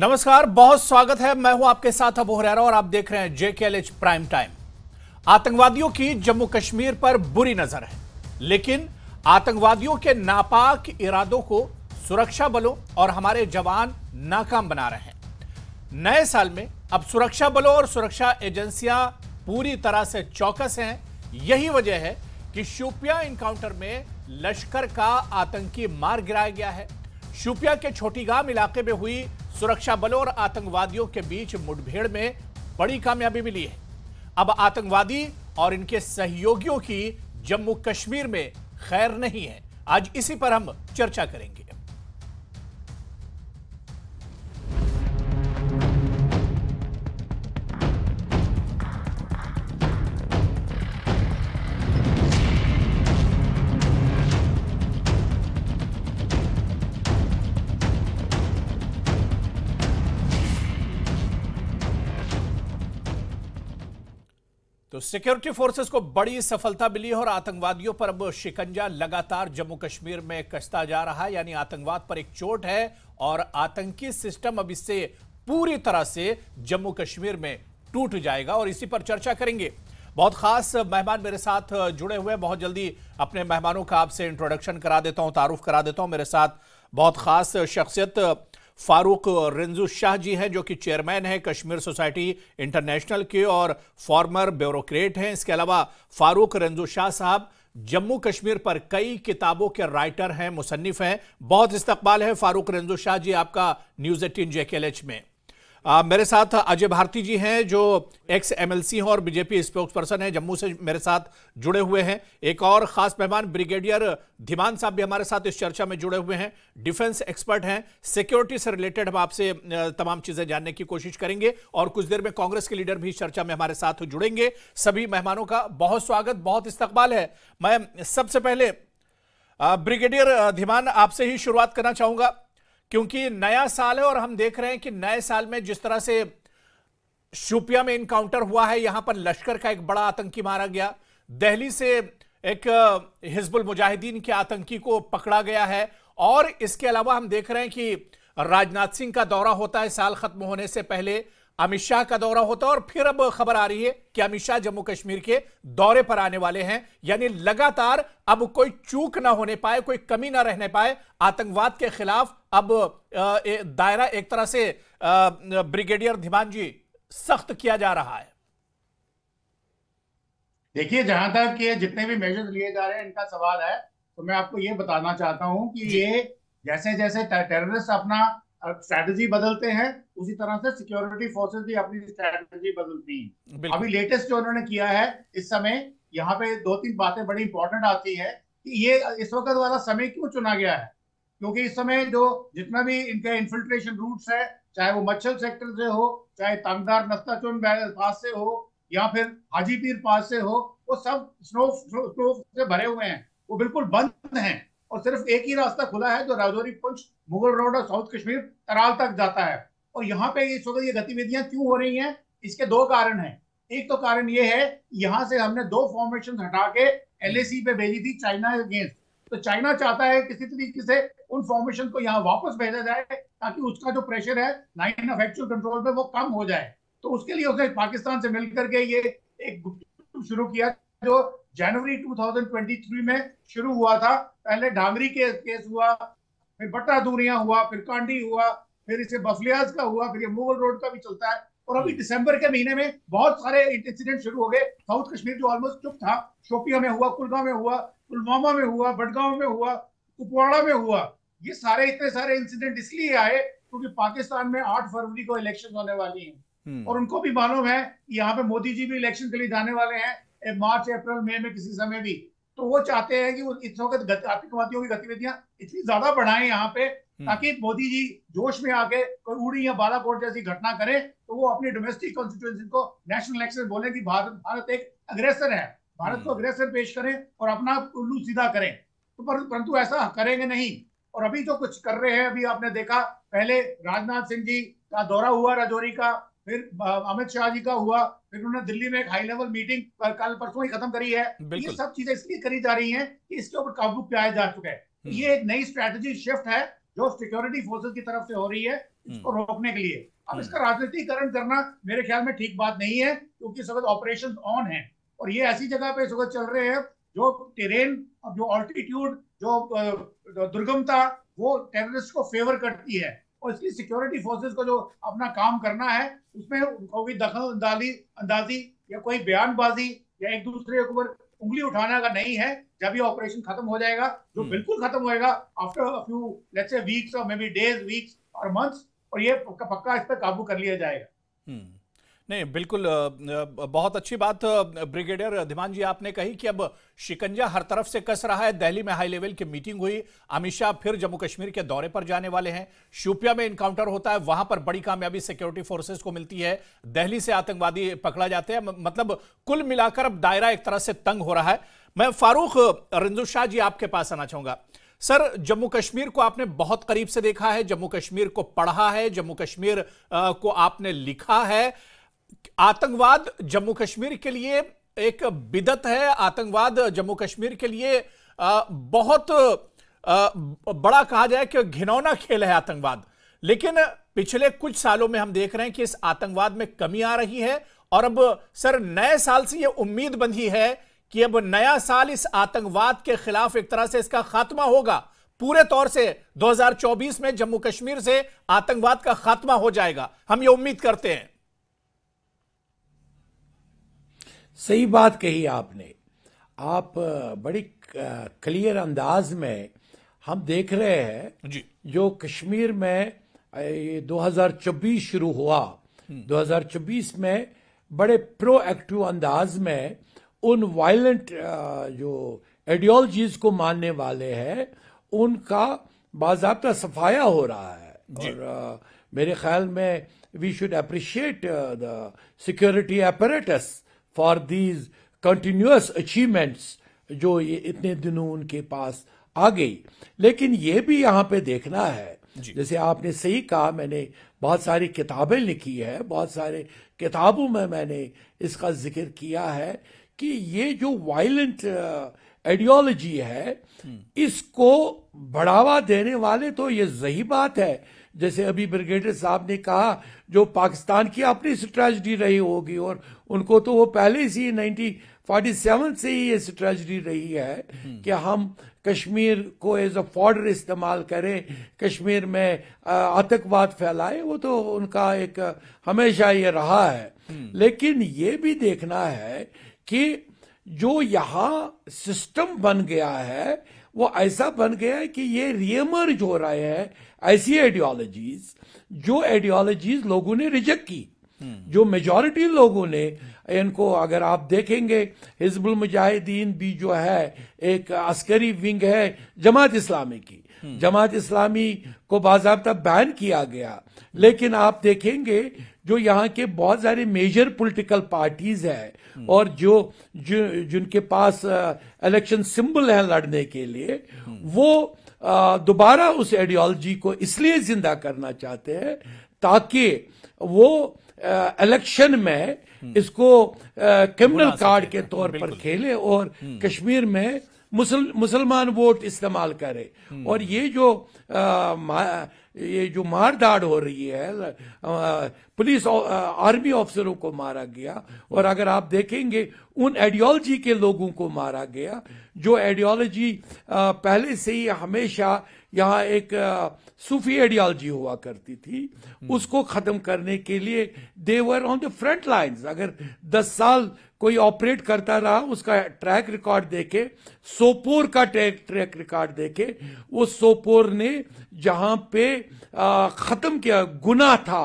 नमस्कार बहुत स्वागत है मैं हूं आपके साथ अब हुरैरा और आप देख रहे हैं जेकेएलएच प्राइम टाइम आतंकवादियों की जम्मू कश्मीर पर बुरी नजर है लेकिन आतंकवादियों के नापाक इरादों को सुरक्षा बलों और हमारे जवान नाकाम बना रहे हैं नए साल में अब सुरक्षा बलों और सुरक्षा एजेंसियां पूरी तरह से चौकस हैं यही वजह है कि शोपिया इनकाउंटर में लश्कर का आतंकी मार गिराया गया है शोपिया के छोटीगाम इलाके में हुई सुरक्षा बलों और आतंकवादियों के बीच मुठभेड़ में बड़ी कामयाबी मिली है अब आतंकवादी और इनके सहयोगियों की जम्मू कश्मीर में खैर नहीं है आज इसी पर हम चर्चा करेंगे तो सिक्योरिटी फोर्सेस को बड़ी सफलता मिली है और आतंकवादियों पर अब शिकंजा लगातार जम्मू कश्मीर में कसता जा रहा है यानी आतंकवाद पर एक चोट है और आतंकी सिस्टम अब इससे पूरी तरह से जम्मू कश्मीर में टूट जाएगा और इसी पर चर्चा करेंगे बहुत खास मेहमान मेरे साथ जुड़े हुए बहुत जल्दी अपने मेहमानों का आपसे इंट्रोडक्शन करा देता हूं तारुफ करा देता हूं मेरे साथ बहुत खास शख्सियत फारूक रिंजू शाह जी हैं जो कि चेयरमैन हैं कश्मीर सोसाइटी इंटरनेशनल के और फॉर्मर ब्यूरोक्रेट हैं इसके अलावा फारूक रिंजू शाह साहब जम्मू कश्मीर पर कई किताबों के राइटर हैं मुसनफ़ हैं बहुत इस्तकबाल है फारूक रिंजू शाह जी आपका न्यूज़ एटीन जेकेएलएच में आ, मेरे साथ अजय भारती जी हैं जो एक्स एमएलसी हैं और बीजेपी स्पोक्स पर्सन है जम्मू से मेरे साथ जुड़े हुए हैं एक और खास मेहमान ब्रिगेडियर धीमान साहब भी हमारे साथ इस चर्चा में जुड़े हुए हैं डिफेंस एक्सपर्ट हैं सिक्योरिटी से रिलेटेड हम आपसे तमाम चीजें जानने की कोशिश करेंगे और कुछ देर में कांग्रेस के लीडर भी इस चर्चा में हमारे साथ जुड़ेंगे सभी मेहमानों का बहुत स्वागत बहुत इस्तकबाल है मैं सबसे पहले ब्रिगेडियर धीमान आपसे ही शुरुआत करना चाहूंगा क्योंकि नया साल है और हम देख रहे हैं कि नए साल में जिस तरह से शोपिया में इनकाउंटर हुआ है यहां पर लश्कर का एक बड़ा आतंकी मारा गया दहली से एक हिजबुल मुजाहिदीन के आतंकी को पकड़ा गया है और इसके अलावा हम देख रहे हैं कि राजनाथ सिंह का दौरा होता है साल खत्म होने से पहले अमित शाह का दौरा होता है और फिर अब खबर आ रही है कि अमित शाह जम्मू कश्मीर के दौरे पर आने वाले हैं यानी लगातार अब कोई चूक ना होने पाए कोई कमी ना रहने पाए आतंकवाद के खिलाफ अब दायरा एक तरह से ब्रिगेडियर धीमान जी सख्त किया जा रहा है देखिए जहां तक ये जितने भी मेजर्स लिए जा रहे हैं इनका सवाल है तो मैं आपको ये बताना चाहता हूं कि ये जैसे जैसे टेररिस्ट अपना स्ट्रैटेजी बदलते हैं उसी तरह से सिक्योरिटी फोर्सेस भी अपनी स्ट्रैटेजी बदलती हैं अभी लेटेस्ट जो उन्होंने किया है इस समय यहाँ पे दो तीन बातें बड़ी इंपॉर्टेंट आती है कि ये इस वक्त वाला समय क्यों चुना गया है क्योंकि इस समय जो जितना भी इनके इन्फिल्ट्रेशन रूट्स है चाहे वो मच्छल सेक्टर से हो चाहे तंगदार नस्ताचुन पास से हो या फिर हाजीपीर पास से हो वो सब स्नो स्नो से भरे हुए हैं वो बिल्कुल बंद हैं और सिर्फ एक ही रास्ता खुला है जो राजौरी पुंछ मुगल रोड और साउथ कश्मीर तराल तक जाता है और यहाँ पे इस वक्त ये गतिविधियां क्यों हो रही हैं इसके दो कारण हैं एक तो कारण ये है यहाँ से हमने दो फॉर्मेशन हटा के एल पे भेजी थी चाइना अगेंस्ट तो चाइना चाहता है किसी तरीके से उन फॉर्मेशन को यहाँ वापस भेजा जाए ताकि उसका जो प्रेशर है लाइन ऑफ एक्चुअल कंट्रोल पे वो कम हो जाए तो उसके लिए उसने पाकिस्तान से मिलकर के ये एक शुरू किया जो जनवरी 2023 में शुरू हुआ था पहले ढांगरी केस केस हुआ फिर बट्टा दूरिया हुआ फिर कांडी हुआ फिर इसे बफलियाज का हुआ फिर ये मुगल रोड का भी चलता है और अभी हम्म। दिसंबर के महीने में बहुत सारे इंसिडेंट शुरू हो गए साउथ कश्मीर जो ऑलमोस्ट चुप था शोपिया में हुआ कुलगांव में हुआ पुलवामा में हुआ बडगांव में हुआ कुपवाड़ा में हुआ ये सारे इतने सारे इंसिडेंट इसलिए आए क्योंकि पाकिस्तान में आठ फरवरी को इलेक्शन होने वाली है हम्म। और उनको भी मालूम है यहाँ पे मोदी जी भी इलेक्शन के लिए जाने वाले हैं मार्च अप्रैल मई में किसी समय भी तो वो चाहते हैं कि इस वक्त आतंकवादियों की गतिविधियां इतनी ज्यादा बढ़ाए यहाँ पे हम्म। ताकि मोदी जी जोश में आके कोई उड़ी या बालाकोट जैसी घटना करे तो वो अपनी डोमेस्टिक कॉन्स्टिट्यूएंसी को नेशनल इलेक्शन बोले कि भारत भारत एक अग्रेसर है भारत को अग्रेसर हम्म। पेश करें और अपना उल्लू सीधा करें तो पर, परंतु ऐसा करेंगे नहीं और अभी जो तो कुछ कर रहे हैं अभी आपने देखा पहले राजनाथ सिंह जी का दौरा हुआ राजौरी का फिर अमित शाह जी का हुआ फिर उन्होंने दिल्ली में एक हाई लेवल मीटिंग कल परसों ही खत्म करी है ये सब चीजें इसलिए करी जा रही हैं कि इसके ऊपर काबू पाया जा चुका है हम्म। ये एक नई स्ट्रेटेजी शिफ्ट है जो सिक्योरिटी फोर्सेज की तरफ से हो रही है हम्म। इसको रोकने के लिए अब हम्म। इसका राजनीतिकरण करना मेरे ख्याल में ठीक बात नहीं है क्योंकि इस वक्त ऑपरेशन ऑन है और ये ऐसी जगह पे इस वक्त चल रहे हैं जो टेरेन जो ऑल्टीट्यूड जो दुर्गमता वो टेररिस्ट को फेवर करती है और इसलिए सिक्योरिटी फोर्सेज को जो अपना काम करना है उसमें कोई दखल अंदाजी अंदाजी या कोई बयानबाजी या एक दूसरे के ऊपर उंगली उठाने का नहीं है जब ये ऑपरेशन खत्म हो जाएगा जो हम्म। बिल्कुल खत्म होएगा after few let's say weeks और मे बी डेज वीक्स और मंथ्स और ये पक्का इस पर काबू कर लिया जाएगा हम्म। नहीं बिल्कुल बहुत अच्छी बात ब्रिगेडियर धीमान जी आपने कही कि अब शिकंजा हर तरफ से कस रहा है दिल्ली में हाई लेवल की मीटिंग हुई अमित शाह फिर जम्मू कश्मीर के दौरे पर जाने वाले हैं शोपिया में इनकाउंटर होता है वहां पर बड़ी कामयाबी सिक्योरिटी फोर्सेज को मिलती है दिल्ली से आतंकवादी पकड़ा जाते हैं मतलब कुल मिलाकर अब दायरा एक तरह से तंग हो रहा है मैं फारूक रिंदु शाह जी आपके पास आना चाहूंगा सर जम्मू कश्मीर को आपने बहुत करीब से देखा है जम्मू कश्मीर को पढ़ा है जम्मू कश्मीर को आपने लिखा है आतंकवाद जम्मू कश्मीर के लिए एक बिदत है आतंकवाद जम्मू कश्मीर के लिए बहुत बड़ा कहा जाए कि घिनौना खेल है आतंकवाद लेकिन पिछले कुछ सालों में हम देख रहे हैं कि इस आतंकवाद में कमी आ रही है और अब सर नए साल से यह उम्मीद बंधी है कि अब नया साल इस आतंकवाद के खिलाफ एक तरह से इसका खात्मा होगा पूरे तौर से 2024 में जम्मू कश्मीर से आतंकवाद का खात्मा हो जाएगा हम ये उम्मीद करते हैं सही बात कही आपने आप बड़ी क्लियर अंदाज में हम देख रहे हैं जो कश्मीर में 2024 शुरू हुआ 2024 हम्म। में बड़े प्रोएक्टिव अंदाज में उन वायलेंट जो आइडियोलॉजीज को मानने वाले हैं उनका बाबा सफाया हो रहा है और मेरे ख्याल में we should appreciate the security apparatus for these continuous achievements जो ये इतने दिनों उनके पास आ गई लेकिन ये भी यहाँ पे देखना है जैसे आपने सही कहा मैंने बहुत सारी किताबें लिखी है बहुत सारे किताबों में मैंने इसका जिक्र किया है कि ये जो वायलेंट आइडियोलॉजी uh, है हम्म। इसको बढ़ावा देने वाले तो ये सही बात है जैसे अभी ब्रिगेडियर साहब ने कहा जो पाकिस्तान की अपनी स्ट्रेटजी रही होगी और उनको तो वो पहले से ही नाइनटीन फोर्टी सेवन से ही ये स्ट्रेटजी रही है हम्म। कि हम कश्मीर को एज अ फॉर्डर इस्तेमाल करें कश्मीर में आतंकवाद फैलाए वो तो उनका एक हमेशा ये रहा है हम्म। लेकिन ये भी देखना है कि जो यहाँ सिस्टम बन गया है वो ऐसा बन गया है कि ये रियमर्ज हो रहे हैं ऐसी आइडियोलॉजीज जो आइडियोलॉजीज लोगों ने रिजेक्ट की जो मेजॉरिटी लोगों ने इनको अगर आप देखेंगे हिजबुल मुजाहिदीन भी जो है एक अस्करी विंग है जमात इस्लामी की जमात इस्लामी को बाबा बैन किया गया लेकिन आप देखेंगे जो यहाँ के बहुत सारे मेजर पॉलिटिकल पार्टीज है और जो जिनके पास इलेक्शन सिंबल है लड़ने के लिए वो दोबारा उस आइडियोलॉजी को इसलिए जिंदा करना चाहते हैं ताकि वो इलेक्शन में हम्म। इसको क्रिमिनल कार्ड के तौर पर खेले और हम्म। कश्मीर में मुसल, मुसलमान वोट इस्तेमाल करे हम्म। और ये जो आ, ये जो धाड़ हो रही है पुलिस आर्मी ऑफिसरों को मारा गया और अगर आप देखेंगे उन आइडियोलॉजी के लोगों को मारा गया जो आइडियोलॉजी पहले से ही हमेशा यहाँ एक सूफी आइडियोलॉजी हुआ करती थी हम्म। उसको ख़त्म करने के लिए they were on the front lines अगर 10 साल कोई ऑपरेट करता रहा उसका ट्रैक रिकॉर्ड देखे सोपोर का ट्रैक ट्रैक रिकॉर्ड देखे वो सोपोर ने जहां पे ख़त्म किया गुना था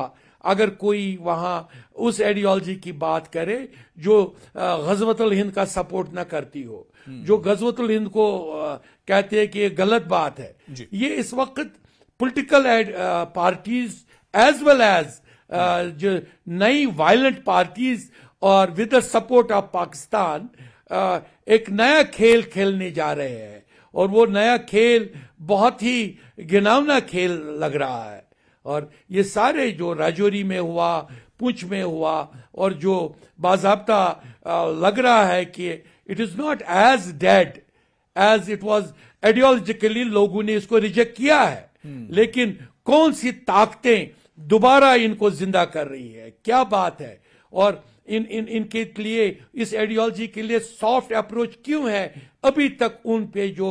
अगर कोई वहां उस आइडियोलॉजी की बात करे जो गजवतल हिंद का सपोर्ट ना करती हो हम्म। जो गजवतुल हिंद को कहते हैं कि ये गलत बात है ये इस वक्त political parties as well as जो नई वायलेंट पार्टीज और with the support of Pakistan एक नया खेल खेलने जा रहे हैं और वो नया खेल बहुत ही गिनावना खेल लग रहा है और ये सारे जो राजौरी में हुआ पूछ में हुआ और जो बाबा लग रहा है कि it is not as dead as it was ideologically लोगों ने इसको रिजेक्ट किया है हम्म। लेकिन कौन सी ताकतें दोबारा इनको जिंदा कर रही है क्या बात है और इन इन इनके लिए इस आइडियोलॉजी के लिए सॉफ्ट अप्रोच क्यों है अभी तक उन पे जो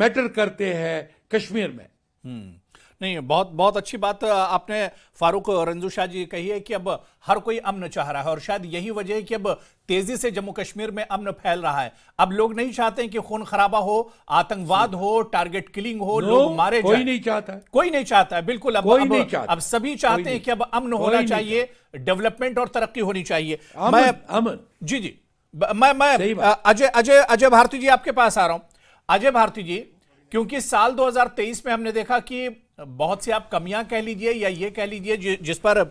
मैटर करते हैं कश्मीर में हम्म। नहीं बहुत बहुत अच्छी बात आपने फारूक रंजू शाह जी कही है कि अब हर कोई अमन चाह रहा है और शायद यही वजह है कि अब तेजी से जम्मू कश्मीर में अमन फैल रहा है अब लोग नहीं चाहते कि खून खराबा हो आतंकवाद हो टारगेट किलिंग हो लोग मारे कोई नहीं चाहता कोई नहीं चाहता बिल्कुल अब कोई अब, नहीं चाहता अब सभी चाहते हैं कि अब अमन होना चाहिए डेवलपमेंट और तरक्की होनी चाहिए मैं अमन जी जी मैं मैं अजय अजय अजय भारती जी आपके पास आ रहा हूं अजय भारती जी क्योंकि साल 2023 में हमने देखा कि बहुत सी आप कमियां कह लीजिए या ये कह लीजिए जिस पर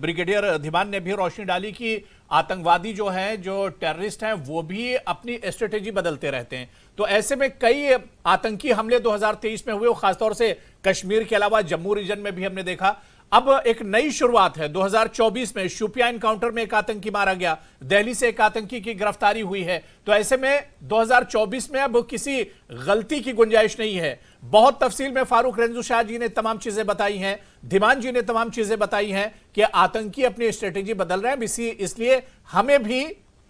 ब्रिगेडियर धीमान ने भी रोशनी डाली कि आतंकवादी जो हैं जो टेररिस्ट हैं वो भी अपनी स्ट्रेटेजी बदलते रहते हैं तो ऐसे में कई आतंकी हमले 2023 में हुए खासतौर से कश्मीर के अलावा जम्मू रीजन में भी हमने देखा अब एक नई शुरुआत है 2024 में शुपिया एनकाउंटर में एक आतंकी मारा गया दिल्ली से एक आतंकी की गिरफ्तारी हुई है तो ऐसे में 2024 में अब किसी गलती की गुंजाइश नहीं है बहुत तफसील में फारूक रंजू शाह जी ने तमाम चीजें बताई हैं धीमान जी ने तमाम चीजें बताई हैं कि आतंकी अपनी स्ट्रेटेजी बदल रहे हैं इसलिए हमें भी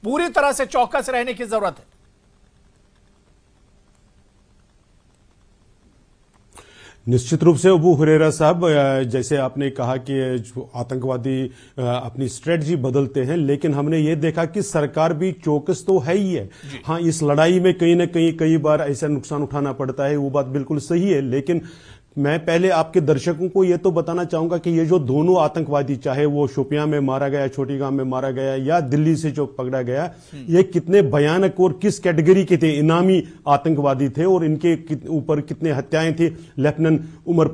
पूरी तरह से चौकस रहने की जरूरत है निश्चित रूप से अबू हुरेरा साहब जैसे आपने कहा कि आतंकवादी अपनी स्ट्रेटजी बदलते हैं लेकिन हमने ये देखा कि सरकार भी चौकस तो है ही है हाँ इस लड़ाई में कहीं ना कहीं कई बार ऐसा नुकसान उठाना पड़ता है वो बात बिल्कुल सही है लेकिन मैं पहले आपके दर्शकों को यह तो बताना चाहूंगा कि ये जो दोनों आतंकवादी चाहे वो शोपियां में मारा गया छोटी गांव में मारा गया या दिल्ली से जो पकड़ा गया हम्म। ये कितने भयानक और किस कैटेगरी के थे इनामी आतंकवादी थे और इनके ऊपर कितने हत्याएं थी लेफ्टिनेंट उमर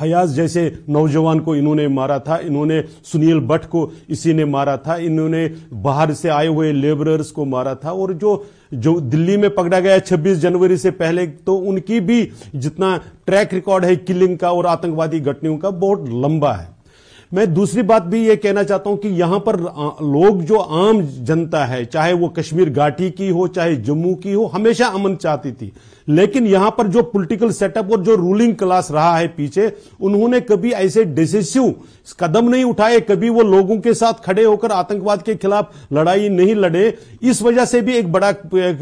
फयाज जैसे नौजवान को इन्होंने मारा था इन्होंने सुनील भट्ट को इसी ने मारा था इन्होंने बाहर से आए हुए लेबरर्स को मारा था और जो जो दिल्ली में पकड़ा गया 26 जनवरी से पहले तो उनकी भी जितना ट्रैक रिकॉर्ड है किलिंग का और आतंकवादी घटनाओं का बहुत लंबा है मैं दूसरी बात भी ये कहना चाहता हूं कि यहां पर लोग जो आम जनता है चाहे वो कश्मीर घाटी की हो चाहे जम्मू की हो हमेशा अमन चाहती थी लेकिन यहां पर जो पॉलिटिकल सेटअप और जो रूलिंग क्लास रहा है पीछे उन्होंने कभी ऐसे डिसिसिव कदम नहीं उठाए कभी वो लोगों के साथ खड़े होकर आतंकवाद के खिलाफ लड़ाई नहीं लड़े इस वजह से भी एक बड़ा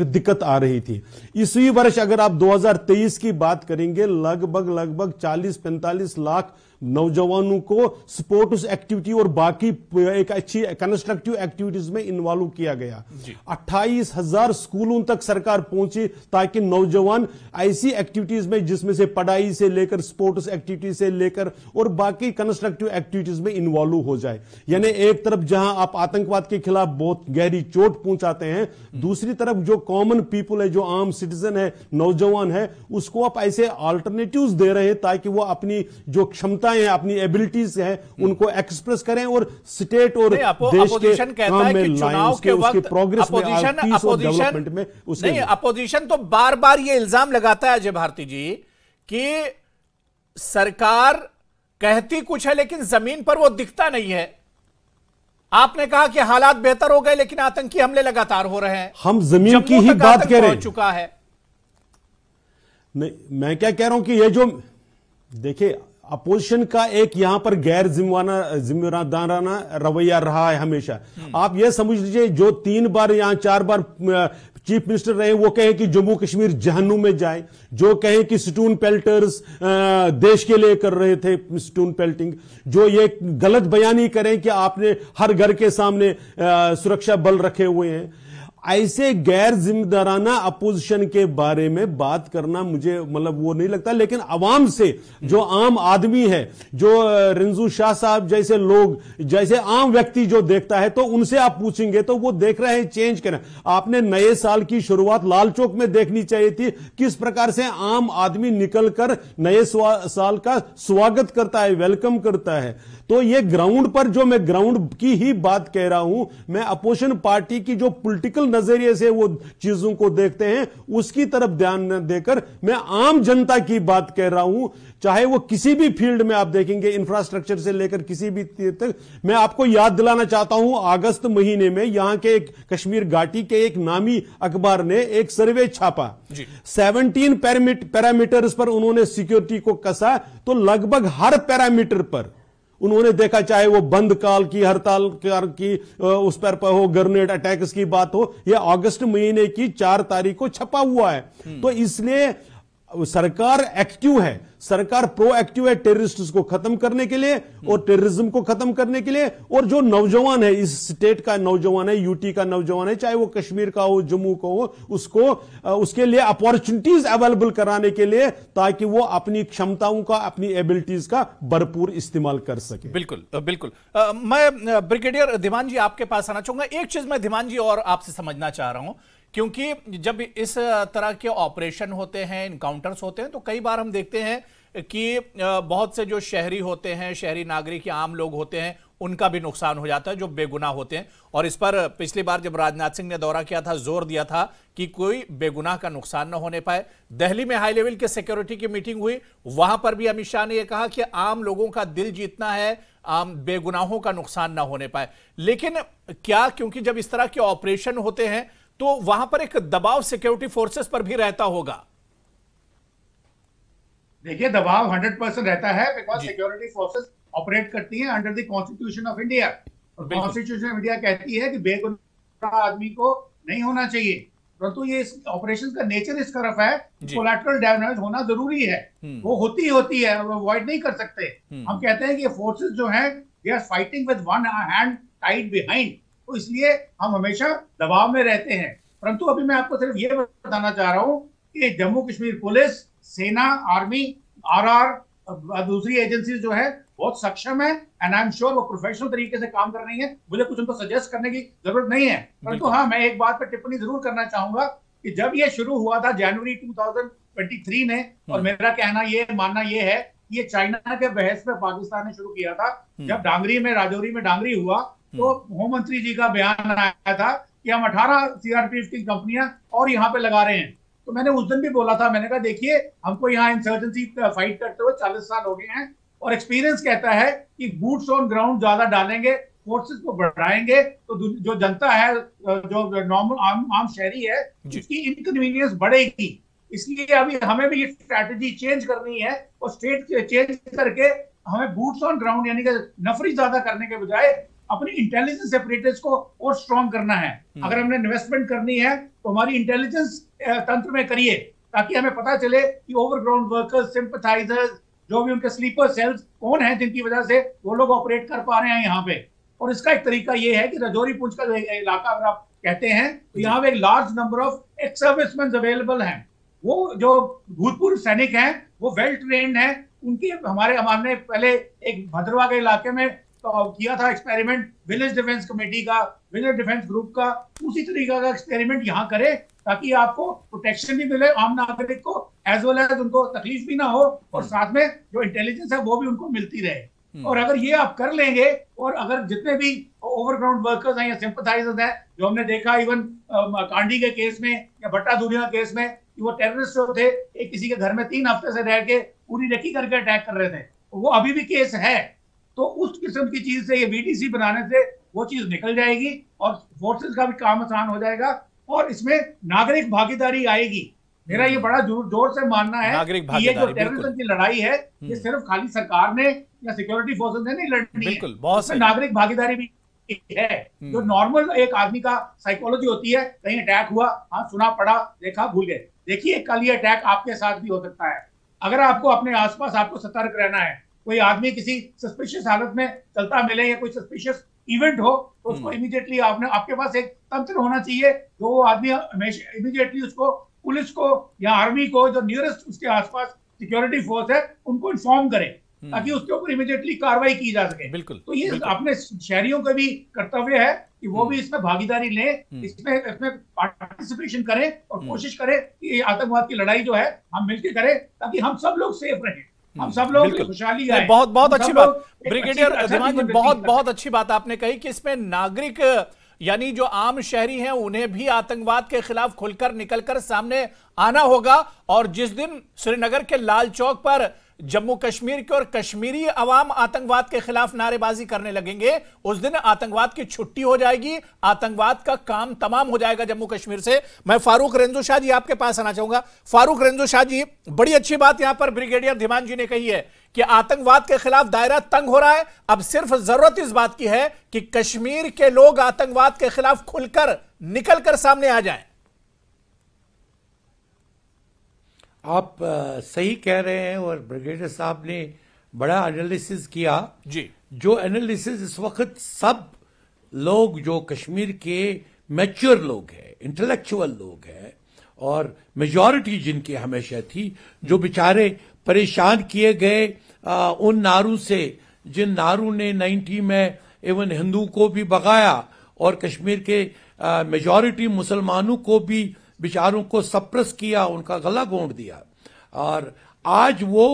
दिक्कत आ रही थी इसी वर्ष अगर आप 2023 की बात करेंगे लगभग लगभग 40-45 लाख नौजवानों को स्पोर्ट्स एक्टिविटी और बाकी एक अच्छी कंस्ट्रक्टिव एक्टिविटीज में इन्वॉल्व किया गया अट्ठाईस हजार स्कूलों तक सरकार पहुंची ताकि नौजवान ऐसी एक्टिविटीज में जिसमें से पढ़ाई से लेकर स्पोर्ट्स एक्टिविटी से लेकर और बाकी कंस्ट्रक्टिव एक्टिविटीज में इन्वॉल्व हो जाए यानी एक तरफ जहां आप आतंकवाद के खिलाफ बहुत गहरी चोट पहुंचाते हैं दूसरी तरफ जो कॉमन पीपुल है जो आम सिटीजन है नौजवान है उसको आप ऐसे ऑल्टरनेटिव दे रहे हैं ताकि वो अपनी जो क्षमता क्षमताएं हैं अपनी एबिलिटीज हैं हम्म। उनको एक्सप्रेस करें और स्टेट और देश के काम में लाएं उसके, उसके प्रोग्रेस में प्रोग्रेस और डेवलपमेंट में उसके नहीं अपोजिशन तो बार बार ये इल्जाम लगाता है अजय भारती जी कि सरकार कहती कुछ है लेकिन जमीन पर वो दिखता नहीं है आपने कहा कि हालात बेहतर हो गए लेकिन आतंकी हमले लगातार हो रहे हैं हम जमीन की ही बात कह रहे हैं चुका है नहीं मैं क्या कह रहा हूं कि ये जो देखिए अपोजिशन का एक यहां पर गैर जिम्मेवाना जिम्मेदाराना रवैया रहा है हमेशा हम्म। आप यह समझ लीजिए जो तीन बार यहां चार बार चीफ मिनिस्टर रहे वो कहें कि जम्मू कश्मीर जहनू में जाए जो कहें कि स्टून पेल्टर्स देश के लिए कर रहे थे स्टून पेल्टिंग जो ये गलत बयानी करें कि आपने हर घर के सामने सुरक्षा बल रखे हुए हैं ऐसे गैर जिम्मेदाराना अपोजिशन के बारे में बात करना मुझे मतलब वो नहीं लगता लेकिन अवाम से जो आम आदमी है जो रिंजू शाह साहब जैसे लोग जैसे आम व्यक्ति जो देखता है तो उनसे आप पूछेंगे तो वो देख रहे हैं चेंज करें आपने नए साल की शुरुआत लाल चौक में देखनी चाहिए थी किस प्रकार से आम आदमी निकलकर नए साल का स्वागत करता है वेलकम करता है तो ये ग्राउंड पर जो मैं ग्राउंड की ही बात कह रहा हूं मैं अपोजिशन पार्टी की जो पोलिटिकल नजरिए से वो चीजों को देखते हैं उसकी तरफ ध्यान न देकर मैं आम जनता की बात कह रहा हूं चाहे वो किसी भी फील्ड में आप देखेंगे इंफ्रास्ट्रक्चर से लेकर किसी भी तक मैं आपको याद दिलाना चाहता हूं अगस्त महीने में यहां के एक कश्मीर घाटी के एक नामी अखबार ने एक सर्वे छापा सेवनटीन पैरामीटर्स पर उन्होंने सिक्योरिटी को कसा तो लगभग हर पैरामीटर पर उन्होंने देखा चाहे वो बंद काल की हड़ताल की उस पर हो ग्रेनेड अटैक्स की बात हो यह अगस्त महीने की चार तारीख को छपा हुआ है हम्म। तो इसलिए सरकार एक्टिव है सरकार प्रोएक्टिव है टेररिस्ट को खत्म करने के लिए और टेररिज्म को खत्म करने के लिए और जो नौजवान है इस स्टेट का नौजवान है यूटी का नौजवान है चाहे वो कश्मीर का हो जम्मू का हो उसको उसके लिए अपॉर्चुनिटीज अवेलेबल कराने के लिए ताकि वो अपनी क्षमताओं का अपनी एबिलिटीज का भरपूर इस्तेमाल कर सके बिल्कुल बिल्कुल आ, मैं ब्रिगेडियर धीमान जी आपके पास आना चाहूंगा एक चीज मैं धीमान जी और आपसे समझना चाह रहा हूं क्योंकि जब इस तरह के ऑपरेशन होते हैं इनकाउंटर्स होते हैं तो कई बार हम देखते हैं कि बहुत से जो शहरी होते हैं शहरी नागरिक या आम लोग होते हैं उनका भी नुकसान हो जाता है जो बेगुनाह होते हैं और इस पर पिछली बार जब राजनाथ सिंह ने दौरा किया था जोर दिया था कि कोई बेगुनाह का नुकसान न होने पाए दिल्ली में हाई लेवल के सिक्योरिटी की मीटिंग हुई वहां पर भी अमित शाह ने यह कहा कि आम लोगों का दिल जीतना है आम बेगुनाहों का नुकसान ना होने पाए लेकिन क्या क्योंकि जब इस तरह के ऑपरेशन होते हैं तो वहां पर एक दबाव सिक्योरिटी फोर्सेस पर भी रहता होगा देखिए दबाव 100 परसेंट रहता है बिकॉज सिक्योरिटी फोर्सेस ऑपरेट करती हैं under the constitution of India और कॉन्स्टिट्यूशन ऑफ इंडिया कहती है कि बेगुनाह आदमी को नहीं होना चाहिए परंतु ये ऑपरेशन का नेचर इस तरफ है कोलेटरल डैमेज होना जरूरी है हम्म। वो होती होती है और अवॉइड नहीं कर सकते हम्म। हम कहते हैं कि फोर्सेस जो है they are fighting with one hand tight behind तो इसलिए हम हमेशा दबाव में रहते हैं परंतु अभी मैं आपको सिर्फ ये बताना चाह रहा हूँ कि जम्मू कश्मीर पुलिस सेना आर्मी आर आर दूसरी एजेंसी जो है बहुत सक्षम है एंड आई एम श्योर वो प्रोफेशनल तरीके से काम कर रही है मुझे कुछ उनको सजेस्ट करने की जरूरत नहीं है परंतु हाँ मैं एक बात पर टिप्पणी जरूर करना चाहूंगा कि जब ये शुरू हुआ था जनवरी 2023 में और हम्म। मेरा कहना ये मानना ये है ये चाइना के बहस में पाकिस्तान ने शुरू किया था हम्म। जब डांगरी में राजौरी में डांगरी हुआ तो हम्म। होम मंत्री जी का बयान आया था कि हम अठारह सीआरपीएफ की कंपनियां और यहाँ पे लगा रहे हैं तो मैंने उस दिन भी बोला था मैंने कहा देखिए हमको यहाँ इंसर्जेंसी फाइट करते हुए चालीस साल हो गए हैं और एक्सपीरियंस कहता है कि बूट्स ऑन ग्राउंड ज्यादा डालेंगे फोर्सेस को बढ़ाएंगे तो जो जनता है uh, जो नॉर्मल आम, आम शहरी है उसकी इनकन्वीनियंस बढ़ेगी इसलिए अभी हमें भी ये स्ट्रैटेजी चेंज करनी है और स्टेट चेंज करके हमें बूट्स ऑन ग्राउंड यानी कि नफरी ज्यादा करने के बजाय अपनी इंटेलिजेंस सेपरेटर्स को और स्ट्रॉन्ग करना है हम्म। अगर हमने इन्वेस्टमेंट करनी है तो हमारी इंटेलिजेंस तंत्र में करिए ताकि हमें पता चले कि ओवरग्राउंड वर्कर्स सिंपथाइजर्स जो भी उनके स्लीपर सेल्स कौन है जिनकी वजह से वो लोग ऑपरेट कर पा रहे हैं यहाँ पे और इसका एक तरीका ये है कि रजौरी पुंछ का इलाका अगर आप कहते हैं तो यहाँ पे एक large number of ex serviceman available हैं वो जो भूतपूर्व सैनिक हैं वो वेल ट्रेन हैं उनके हमारे हमारे पहले एक भद्रवा के इलाके में किया था एक्सपेरिमेंट विलेज डिफेंस कमेटी का विलेज डिफेंस ग्रुप का उसी तरीका का एक्सपेरिमेंट यहाँ करे ताकि आपको प्रोटेक्शन भी मिले आम नागरिक को एज वेल एज उनको तकलीफ भी ना हो और हम्म। साथ में जो इंटेलिजेंस है वो भी उनको मिलती रहे हम्म। और अगर ये आप कर लेंगे और अगर जितने भी ओवरग्राउंड वर्कर्स हैं या सिंपथाइजर्स हैं जो हमने देखा इवन कांडी के केस में या भट्टा दूरिया केस में कि वो टेररिस्ट जो थे एक किसी के घर में तीन हफ्ते से रह के पूरी रेकी करके अटैक कर रहे थे वो अभी भी केस है तो उस किस्म की चीज से ये वीडीसी बनाने से वो चीज निकल जाएगी और फोर्सेस का भी काम आसान हो जाएगा और इसमें नागरिक भागीदारी आएगी मेरा ये हम्म। बड़ा जोर से मानना है कि ये जो टेररिज्म की लड़ाई है ये हम्म। सिर्फ खाली सरकार ने या सिक्योरिटी फोर्सेस ने नहीं लड़नी है नागरिक भागीदारी भी है जो नॉर्मल हम्म। एक आदमी का साइकोलॉजी होती है कहीं अटैक हुआ हाँ सुना पड़ा देखा भूल गए देखिए कल ये अटैक आपके साथ भी हो सकता है अगर आपको अपने आसपास आपको सतर्क रहना है कोई आदमी किसी सस्पिशियस हालत में चलता मिले या कोई सस्पिशियस इवेंट हो तो उसको इमीडिएटली हम्म। आपने आपके पास एक तंत्र होना चाहिए जो वो आदमी हमेशा इमीडिएटली उसको पुलिस को या आर्मी को जो नियरेस्ट उसके आसपास सिक्योरिटी फोर्स है उनको इन्फॉर्म करें हम्म। ताकि उसके ऊपर इमीडिएटली कार्रवाई की जा सके बिल्कुल तो ये अपने शहरियों का भी कर्तव्य है कि वो हम्म। भी इसमें भागीदारी लें इसमें इसमें पार्टिसिपेशन करें और कोशिश करें कि आतंकवाद की लड़ाई जो है हम मिलकर करें ताकि हम सब लोग सेफ रहें हम सब लोग खुशहाली है बहुत बहुत अच्छी बात ब्रिगेडियर जी बहुत बहुत अच्छी बात आपने कही कि इसमें नागरिक यानी जो आम शहरी हैं उन्हें भी आतंकवाद के खिलाफ खुलकर निकलकर सामने आना होगा और जिस दिन श्रीनगर के लाल चौक पर जम्मू कश्मीर के और कश्मीरी अवाम आतंकवाद के खिलाफ नारेबाजी करने लगेंगे उस दिन आतंकवाद की छुट्टी हो जाएगी आतंकवाद का काम तमाम हो जाएगा जम्मू कश्मीर से मैं फारूक रेंजो शाह जी आपके पास आना चाहूंगा फारूक रेंजो शाह जी बड़ी अच्छी बात यहां पर ब्रिगेडियर धीमान जी ने कही है कि आतंकवाद के खिलाफ दायरा तंग हो रहा है अब सिर्फ जरूरत इस बात की है कि कश्मीर के लोग आतंकवाद के खिलाफ खुलकर निकलकर सामने आ जाएं आप सही कह रहे हैं और ब्रिगेडियर साहब ने बड़ा एनालिसिस किया जी जो एनालिसिस इस वक्त सब लोग जो कश्मीर के मैच्योर लोग हैं इंटेलेक्चुअल लोग हैं और मेजॉरिटी जिनकी हमेशा थी जो बेचारे परेशान किए गए उन नारों से जिन नारों ने 90 में इवन हिंदू को भी भगाया और कश्मीर के मेजॉरिटी मुसलमानों को भी विचारों को सप्रेस किया उनका गला घोंट दिया और आज वो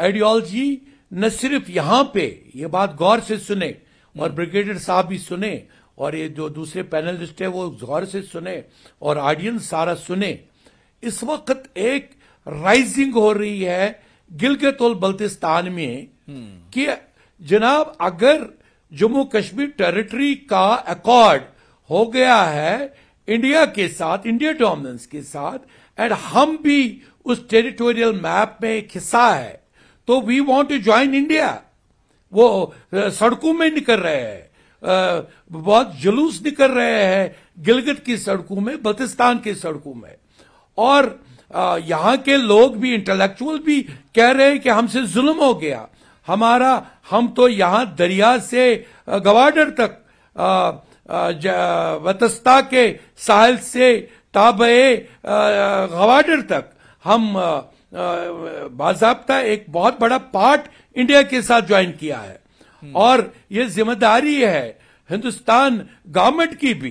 आइडियोलॉजी न सिर्फ यहां पे ये बात गौर से सुने और ब्रिगेडियर साहब भी सुने और ये जो दूसरे पैनलिस्ट है वो गौर से सुने और ऑडियंस सारा सुने इस वक्त एक राइजिंग हो रही है गिलगित बल्तिस्तान में कि जनाब अगर जम्मू कश्मीर टेरिटरी का अकॉर्ड हो गया है इंडिया के साथ इंडिया डोमिनेंस के साथ एंड हम भी उस टेरिटोरियल मैप में एक हिस्सा है तो we want to join India वो सड़कों में निकल रहे हैं बहुत जुलूस निकल रहे हैं गिलगित की सड़कों में बल्तिस्तान की सड़कों में और यहाँ के लोग भी इंटेलेक्चुअल भी कह रहे हैं कि हमसे जुल्म हो गया हमारा हम तो यहाँ दरिया से गवाडर तक वतस्ता के साहल से ताबे गवाडर तक हम बाजाबता एक बहुत बड़ा पार्ट इंडिया के साथ ज्वाइन किया है हम्म। और ये जिम्मेदारी है हिंदुस्तान गवर्नमेंट की भी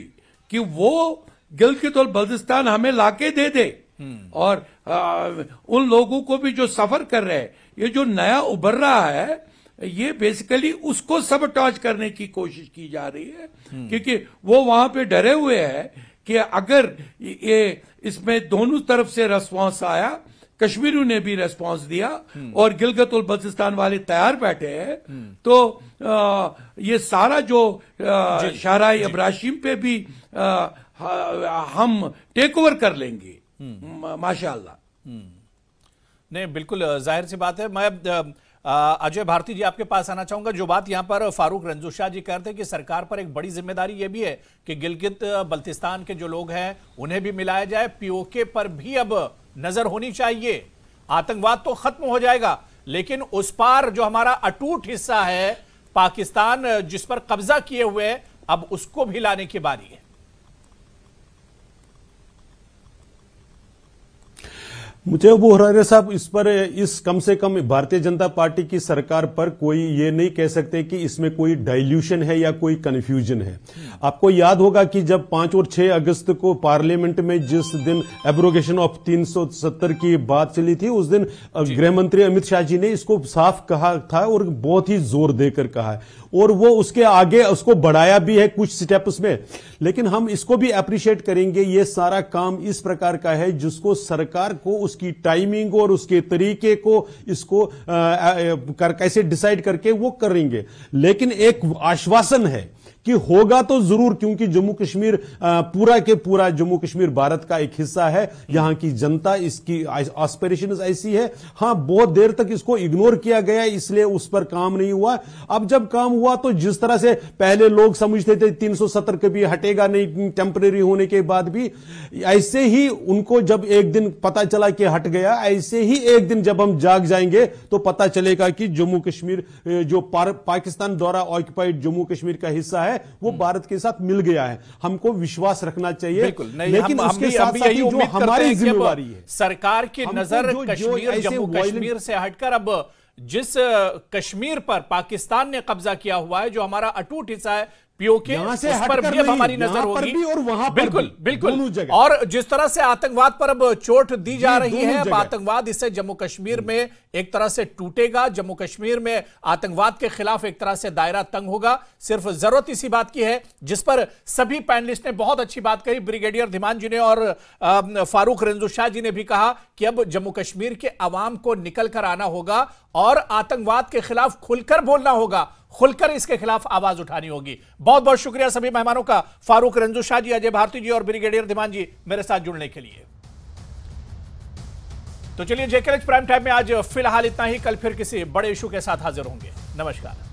कि वो गिलगित और बल्दिस्तान हमें लाके दे दे हम्म। और आ, उन लोगों को भी जो सफर कर रहे हैं ये जो नया उभर रहा है ये बेसिकली उसको सब टॉच करने की कोशिश की जा रही है क्योंकि वो वहां पे डरे हुए हैं कि अगर ये इसमें दोनों तरफ से रेस्पॉन्स आया कश्मीरियों ने भी रेस्पॉन्स दिया और गिलगत और बल्तिस्तान वाले तैयार बैठे हैं तो आ, ये सारा जो शाह इब्राहिम पे भी आ, हम टेक ओवर कर लेंगे हम्म। माशाल्लाह हम्म। नहीं बिल्कुल जाहिर सी बात है मैं अजय भारती जी आपके पास आना चाहूंगा जो बात यहां पर फारूक रंजू शाह जी करते कि सरकार पर एक बड़ी जिम्मेदारी यह भी है कि गिलगित बल्तिस्तान के जो लोग हैं उन्हें भी मिलाया जाए पीओके पर भी अब नजर होनी चाहिए आतंकवाद तो खत्म हो जाएगा लेकिन उस पार जो हमारा अटूट हिस्सा है पाकिस्तान जिस पर कब्जा किए हुए अब उसको भी लाने की बारी है मुझे अबू हरारे साहब इस पर इस कम से कम भारतीय जनता पार्टी की सरकार पर कोई ये नहीं कह सकते कि इसमें कोई डाइल्यूशन है या कोई कन्फ्यूजन है आपको याद होगा कि जब पांच और छह अगस्त को पार्लियामेंट में जिस दिन एब्रोगेशन ऑफ 370 की बात चली थी उस दिन गृह मंत्री अमित शाह जी ने इसको साफ कहा था और बहुत ही जोर देकर कहा है और वो उसके आगे उसको बढ़ाया भी है कुछ स्टेप उसमें लेकिन हम इसको भी अप्रिशिएट करेंगे ये सारा काम इस प्रकार का है जिसको सरकार को उसकी टाइमिंग और उसके तरीके को इसको आ, आ, कर, कैसे डिसाइड करके वो करेंगे लेकिन एक आश्वासन है कि होगा तो जरूर क्योंकि जम्मू कश्मीर पूरा के पूरा जम्मू कश्मीर भारत का एक हिस्सा है यहां की जनता इसकी ऑस्पिरेशन ऐसी है हां बहुत देर तक इसको इग्नोर किया गया इसलिए उस पर काम नहीं हुआ अब जब काम हुआ तो जिस तरह से पहले लोग समझते थे 370 कभी हटेगा नहीं टेम्परेरी होने के बाद भी ऐसे ही उनको जब एक दिन पता चला कि हट गया ऐसे ही एक दिन जब हम जाग जाएंगे तो पता चलेगा कि जम्मू कश्मीर जो पाकिस्तान द्वारा ऑक्यूपाइड जम्मू कश्मीर का हिस्सा है है वो हम्म। भारत के साथ मिल गया है हमको विश्वास रखना चाहिए लेकिन उसके साथ साथ जो हमारी जिम्मेवारी है सरकार की नजर जम्मू कश्मीर से हटकर अब जिस कश्मीर पर पाकिस्तान ने कब्जा किया हुआ है जो हमारा अटूट हिस्सा है पीओके से उस पर भी अब हमारी नजर होगी और वहां बिल्कुल बिल्कुल और जिस तरह से आतंकवाद पर अब चोट दी जा रही है अब आतंकवाद इससे जम्मू कश्मीर हम्म। में एक तरह से टूटेगा जम्मू कश्मीर में आतंकवाद के खिलाफ एक तरह से दायरा तंग होगा सिर्फ जरूरत इसी बात की है जिस पर सभी पैनलिस्ट ने बहुत अच्छी बात कही ब्रिगेडियर धीमान जी ने और फारूक रंजू शाह जी ने भी कहा कि अब जम्मू कश्मीर के आवाम को निकल कर आना होगा और आतंकवाद के खिलाफ खुलकर बोलना होगा खुलकर इसके खिलाफ आवाज उठानी होगी बहुत बहुत शुक्रिया सभी मेहमानों का फारूक रंजू शाह जी अजय भारती जी और ब्रिगेडियर धीमान जी मेरे साथ जुड़ने के लिए तो चलिए जेकेएच प्राइम टाइम में आज फिलहाल इतना ही कल फिर किसी बड़े इशू के साथ हाजिर होंगे नमस्कार